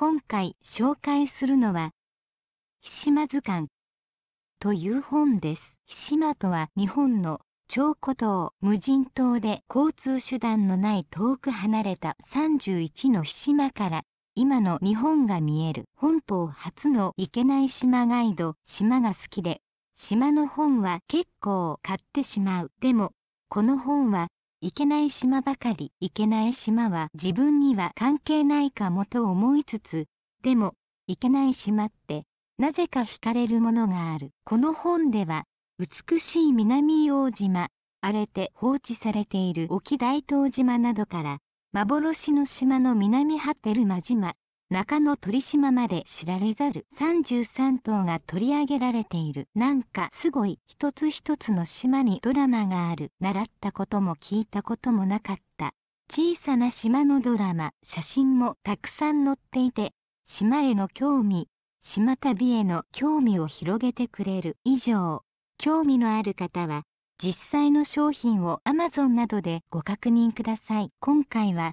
今回紹介するのは「し島図鑑」という本です。し島とは日本の超古島無人島で交通手段のない遠く離れた31のし島から今の日本が見える本邦初のいけない島ガイド島が好きで島の本は結構買ってしまうでもこの本はいけない島ばかりいけない島は自分には関係ないかもと思いつつでもいけない島ってなぜか惹かれるものがあるこの本では美しい南大島荒れて放置されている沖大東島などから幻の島の南波照間島中野鳥島まで知られざる33島が取り上げられているなんかすごい一つ一つの島にドラマがある習ったことも聞いたこともなかった小さな島のドラマ写真もたくさん載っていて島への興味島旅への興味を広げてくれる以上興味のある方は実際の商品を Amazon などでご確認ください今回は